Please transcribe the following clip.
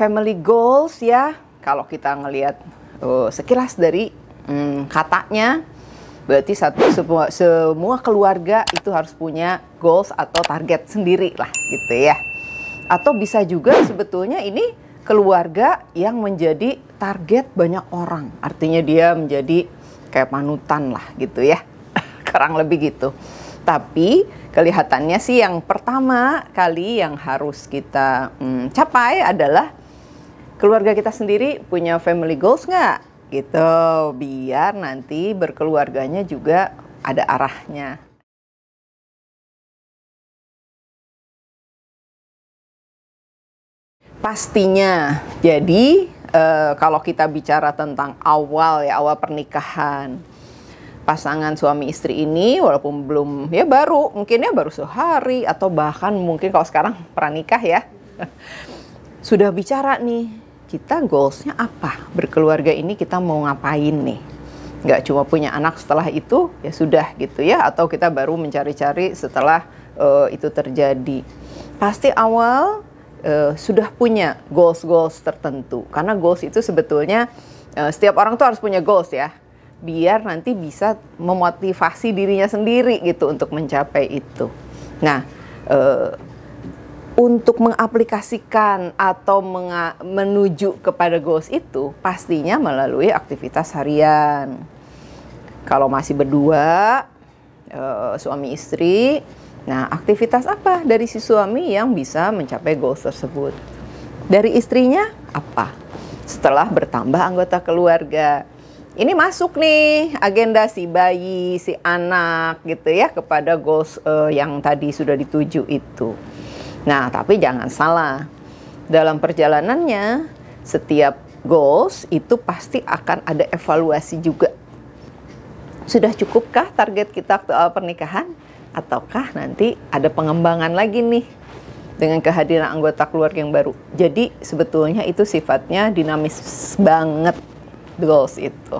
family goals ya kalau kita ngelihat oh, sekilas dari hmm, katanya berarti satu semua, semua keluarga itu harus punya goals atau target sendiri lah gitu ya atau bisa juga sebetulnya ini keluarga yang menjadi target banyak orang artinya dia menjadi kayak panutan lah gitu ya kurang lebih gitu tapi kelihatannya sih yang pertama kali yang harus kita hmm, capai adalah keluarga kita sendiri punya family goals nggak? Gitu, biar nanti berkeluarganya juga ada arahnya. Pastinya. Jadi e, kalau kita bicara tentang awal ya awal pernikahan pasangan suami istri ini walaupun belum ya baru mungkin ya baru sehari atau bahkan mungkin kalau sekarang pernikah ya sudah bicara nih kita goalsnya apa berkeluarga ini kita mau ngapain nih nggak cuma punya anak setelah itu ya sudah gitu ya atau kita baru mencari-cari setelah uh, itu terjadi pasti awal uh, sudah punya goals goals tertentu karena goals itu sebetulnya uh, setiap orang tuh harus punya goals ya biar nanti bisa memotivasi dirinya sendiri gitu untuk mencapai itu nah uh, untuk mengaplikasikan atau menuju kepada goals itu pastinya melalui aktivitas harian. Kalau masih berdua, e, suami istri, nah aktivitas apa dari si suami yang bisa mencapai goals tersebut? Dari istrinya apa? Setelah bertambah anggota keluarga, ini masuk nih agenda si bayi, si anak gitu ya kepada goals e, yang tadi sudah dituju itu. Nah, tapi jangan salah. Dalam perjalanannya, setiap goals itu pasti akan ada evaluasi juga. Sudah cukupkah target kita waktu pernikahan? Ataukah nanti ada pengembangan lagi nih dengan kehadiran anggota keluarga yang baru? Jadi sebetulnya itu sifatnya dinamis banget goals itu.